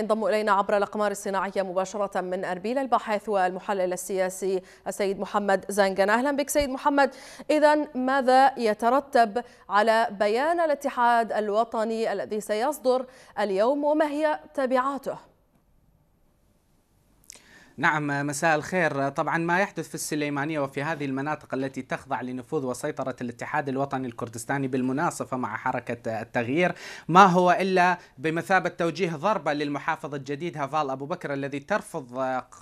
انضم الينا عبر الاقمار الصناعيه مباشره من اربيل الباحث والمحلل السياسي السيد محمد زنجان اهلا بك سيد محمد اذا ماذا يترتب على بيان الاتحاد الوطني الذي سيصدر اليوم وما هي تبعاته نعم مساء الخير طبعا ما يحدث في السليمانية وفي هذه المناطق التي تخضع لنفوذ وسيطرة الاتحاد الوطني الكردستاني بالمناصفة مع حركة التغيير ما هو إلا بمثابة توجيه ضربة للمحافظ الجديد هافال أبو بكر الذي ترفض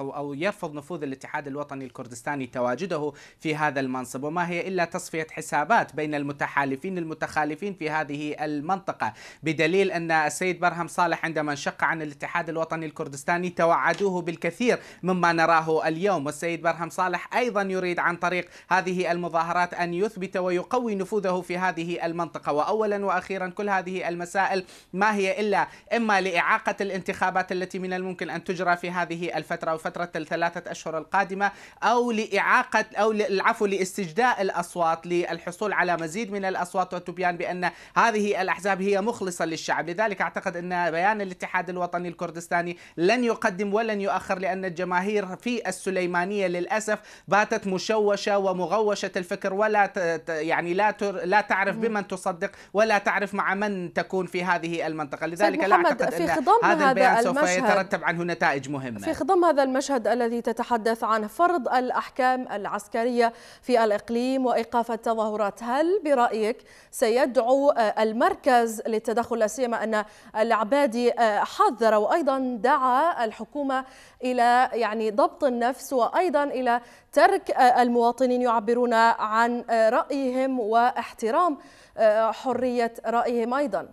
أو يرفض نفوذ الاتحاد الوطني الكردستاني تواجده في هذا المنصب وما هي إلا تصفية حسابات بين المتحالفين المتخالفين في هذه المنطقة بدليل أن السيد برهم صالح عندما انشق عن الاتحاد الوطني الكردستاني توعدوه بالكثير مما نراه اليوم والسيد برهم صالح أيضا يريد عن طريق هذه المظاهرات أن يثبت ويقوي نفوذه في هذه المنطقة وأولا وأخيرا كل هذه المسائل ما هي إلا إما لإعاقة الانتخابات التي من الممكن أن تجرى في هذه الفترة أو فترة الثلاثة أشهر القادمة أو لإعاقة أو العفو لاستجداء الأصوات للحصول على مزيد من الأصوات وتبيان بأن هذه الأحزاب هي مخلصة للشعب لذلك أعتقد أن بيان الاتحاد الوطني الكردستاني لن يقدم ولن يؤخر لأن الجماعة الجماهير في السليمانيه للاسف باتت مشوشه ومغوشه الفكر ولا يعني لا لا تعرف بمن تصدق ولا تعرف مع من تكون في هذه المنطقه لذلك لا اعتقد في خضم أن هذا البيان سوف يترتب عنه نتائج مهمه في خضم هذا المشهد الذي تتحدث عنه فرض الاحكام العسكريه في الاقليم وايقاف التظاهرات هل برايك سيدعو آه، المركز للتدخل سيما ان العبادي آه، حذر وايضا دعا الحكومه الى يعني ضبط النفس وأيضا إلى ترك آه، المواطنين يعبرون عن آه، رأيهم واحترام آه، حرية رأيهم أيضا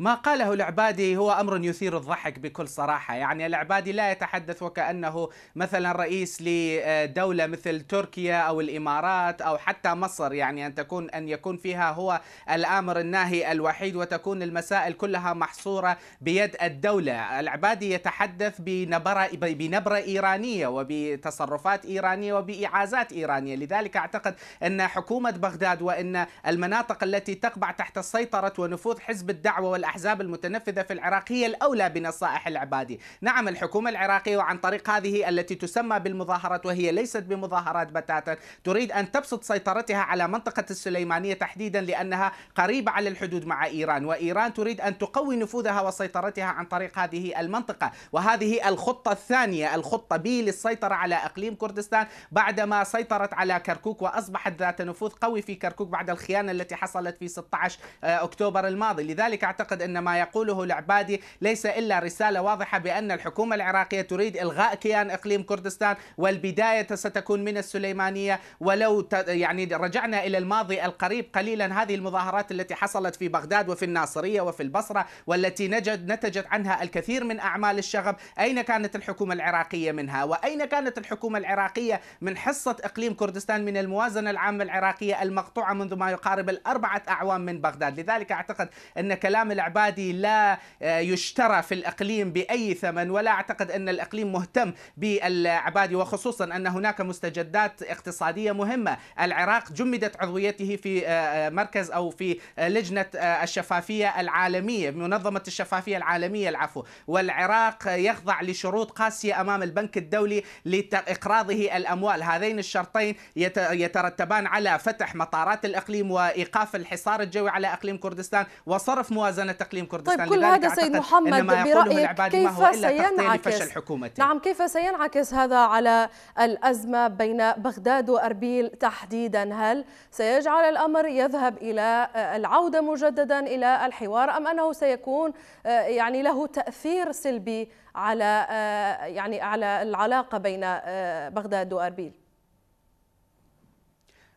ما قاله العبادي هو امر يثير الضحك بكل صراحه، يعني العبادي لا يتحدث وكانه مثلا رئيس لدوله مثل تركيا او الامارات او حتى مصر، يعني ان تكون ان يكون فيها هو الامر الناهي الوحيد وتكون المسائل كلها محصوره بيد الدوله، العبادي يتحدث بنبره بنبره ايرانيه وبتصرفات ايرانيه وباعازات ايرانيه، لذلك اعتقد ان حكومه بغداد وان المناطق التي تقبع تحت سيطره ونفوذ حزب الدعوه وال الأحزاب المتنفذة في العراق هي الأولى بنصائح العبادي نعم الحكومة العراقية وعن طريق هذه التي تسمى بالمظاهرات وهي ليست بمظاهرات بتاتا تريد أن تبسط سيطرتها على منطقة السليمانية تحديدا لأنها قريبة على الحدود مع إيران وإيران تريد أن تقوي نفوذها وسيطرتها عن طريق هذه المنطقة وهذه الخطة الثانية الخطة بي للسيطرة على إقليم كردستان بعدما سيطرت على كركوك وأصبحت ذات نفوذ قوي في كركوك بعد الخيانة التي حصلت في 16 أكتوبر الماضي لذلك أعتقد اعتقد ان ما يقوله العبادي ليس الا رساله واضحه بان الحكومه العراقيه تريد الغاء كيان اقليم كردستان والبدايه ستكون من السليمانيه ولو يعني رجعنا الى الماضي القريب قليلا هذه المظاهرات التي حصلت في بغداد وفي الناصريه وفي البصره والتي نجد نتجت عنها الكثير من اعمال الشغب اين كانت الحكومه العراقيه منها واين كانت الحكومه العراقيه من حصه اقليم كردستان من الموازنه العامه العراقيه المقطوعه منذ ما يقارب الاربعه اعوام من بغداد لذلك اعتقد ان كلام العبادي لا آه، يشترى في الإقليم بأي ثمن ولا أعتقد أن الإقليم مهتم بالعبادي وخصوصا أن هناك مستجدات اقتصادية مهمة العراق جمدت عضويته في آه، آه، مركز أو في لجنة الشفافية العالمية منظمة الشفافية العالمية العفو والعراق يخضع لشروط قاسية أمام البنك الدولي لإقراضه الأموال هذين الشرطين يترتبان على فتح مطارات الإقليم وإيقاف الحصار الجوي على إقليم كردستان وصرف موازنة ولا تقليم كردستان طيب كل هذا سيد محمد برأيك كيف سينعكس نعم كيف سينعكس هذا على الأزمة بين بغداد وأربيل تحديدا هل سيجعل الأمر يذهب إلى العودة مجددا إلى الحوار أم أنه سيكون آه، يعني له تأثير سلبي على آه، يعني على العلاقة بين آه، بغداد وأربيل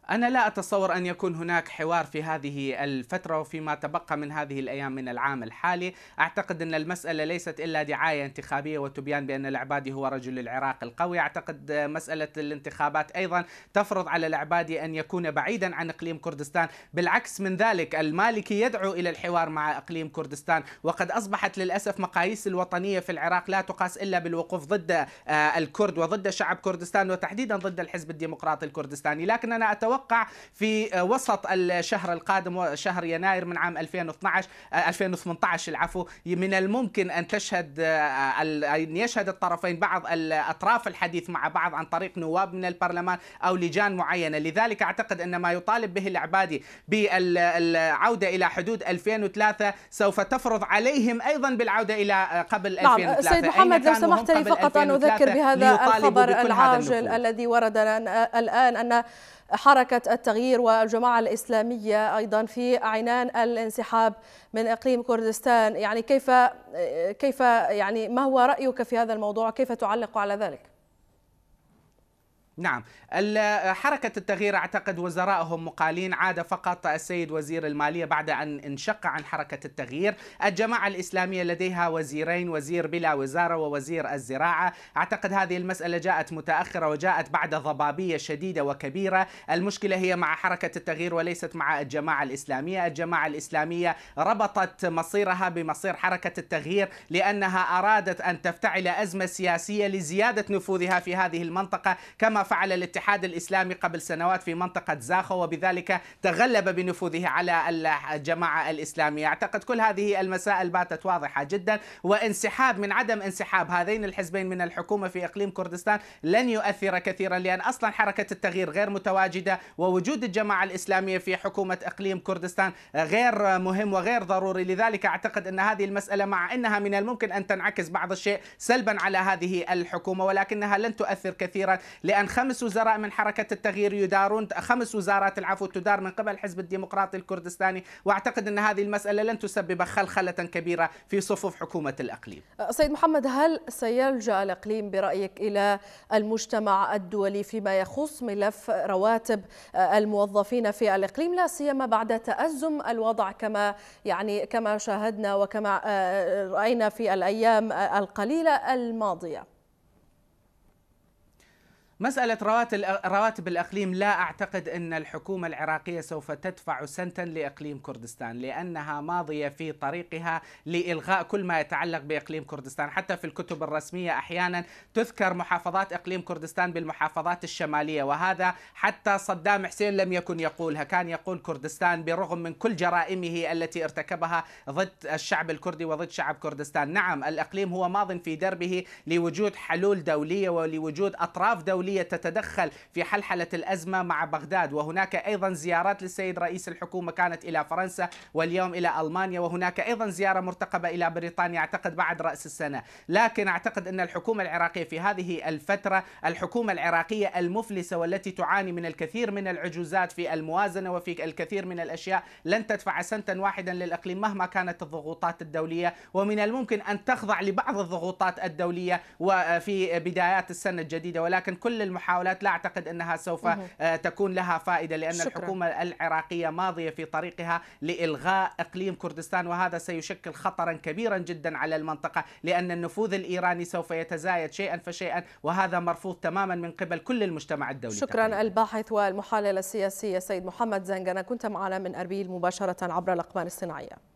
أنا لا أتصور أن يكون هناك حوار في هذه الفترة وفيما تبقى من هذه الأيام من العام الحالي أعتقد أن المسألة ليست إلا دعاية انتخابية وتبيان بأن العبادي هو رجل العراق القوي أعتقد مسألة الانتخابات أيضا تفرض على العبادي أن يكون بعيدا عن إقليم كردستان بالعكس من ذلك المالكي يدعو إلى الحوار مع إقليم كردستان وقد أصبحت للأسف مقاييس الوطنية في العراق لا تقاس إلا بالوقوف ضد آه، الكرد وضد شعب كردستان وتحديدا ضد الحزب الديمقراطي الكردستاني لكن أنا أتوقع يتوقع في وسط الشهر القادم شهر يناير من عام 2012 2018 آه، العفو من الممكن ان تشهد آه، ان يشهد الطرفين بعض الاطراف الحديث مع بعض عن طريق نواب من البرلمان او لجان معينه لذلك اعتقد ان ما يطالب به العبادي بالعوده الى حدود 2003 سوف تفرض عليهم ايضا بالعوده الى آه، قبل 2003 نعم، سيد محمد لو سمحت لي فقط ان اذكر بهذا الخبر العاجل الذي ورد الان ان حركة التغيير والجماعة الإسلامية أيضا في عنان الانسحاب من إقليم كردستان يعني كيف كيف يعني ما هو رأيك في هذا الموضوع كيف تعلق على ذلك؟ نعم حركة التغيير أعتقد وزرائهم مقالين عاد فقط السيد وزير المالية بعد أن انشق عن حركة التغيير الجماعة الإسلامية لديها وزيرين وزير بلا وزارة ووزير الزراعة أعتقد هذه المسألة جاءت متأخرة وجاءت بعد ضبابية شديدة وكبيرة المشكلة هي مع حركة التغيير وليست مع الجماعة الإسلامية الجماعة الإسلامية ربطت مصيرها بمصير حركة التغيير لأنها أرادت أن تفتعل أزمة سياسية لزيادة نفوذها في هذه المنطقة كما فعل الاتحاد الإسلامي قبل سنوات في منطقة زاخو وبذلك تغلب بنفوذه على الجماعة الإسلامية أعتقد كل هذه المسائل باتت واضحة جدا وانسحاب من عدم انسحاب هذين الحزبين من الحكومة في إقليم كردستان لن يؤثر كثيرا لأن أصلا حركة التغيير غير متواجدة ووجود الجماعة الإسلامية في حكومة إقليم كردستان غير مهم وغير ضروري لذلك أعتقد أن هذه المسألة مع أنها من الممكن أن تنعكس بعض الشيء سلبا على هذه الحكومة ولكنها لن تؤثر كثيرا لأن خمس وزراء من حركة التغيير يدارون خمس وزارات العفو تدار من قبل حزب الديمقراطي الكردستاني وأعتقد أن هذه المسألة لن تسبب خلخلة كبيرة في صفوف حكومة الأقليم سيد محمد هل سيلجأ الأقليم برأيك إلى المجتمع الدولي فيما يخص ملف رواتب الموظفين في الإقليم لا سيما بعد تأزم الوضع كما يعني كما شاهدنا وكما آه، رأينا في الأيام القليلة الماضية مسألة رواتب الأقليم لا أعتقد أن الحكومة العراقية سوف تدفع سنتا لإقليم كردستان لأنها ماضية في طريقها لإلغاء كل ما يتعلق بإقليم كردستان حتى في الكتب الرسمية أحيانا تذكر محافظات إقليم كردستان بالمحافظات الشمالية وهذا حتى صدام حسين لم يكن يقولها كان يقول كردستان برغم من كل جرائمه التي ارتكبها ضد الشعب الكردي وضد شعب كردستان نعم الإقليم هو ماض في دربه لوجود حلول دولية ولوجود أطراف دولية الدولية تتدخل في حلحلة الأزمة مع بغداد وهناك أيضا زيارات للسيد رئيس الحكومة كانت إلى فرنسا واليوم إلى ألمانيا وهناك أيضا زيارة مرتقبة إلى بريطانيا أعتقد بعد رأس السنة لكن أعتقد أن الحكومة العراقية في هذه الفترة الحكومة العراقية المفلسة والتي تعاني من الكثير من العجوزات في الموازنة وفي الكثير من الأشياء لن تدفع سنتا واحدا للإقليم مهما كانت الضغوطات الدولية ومن الممكن أن تخضع لبعض الضغوطات الدولية وفي بدايات السنة الجديدة ولكن كل كل المحاولات لا أعتقد أنها سوف آه، تكون لها فائدة لأن شكرا. الحكومة العراقية ماضية في طريقها لإلغاء إقليم كردستان وهذا سيشكل خطرا كبيرا جدا على المنطقة لأن النفوذ الإيراني سوف يتزايد شيئا فشيئا وهذا مرفوض تماما من قبل كل المجتمع الدولي شكرا تقريبا. الباحث والمحلل السياسي السيد محمد زنجنا كنت معنا من أربيل مباشرة عبر الأقمار الصناعية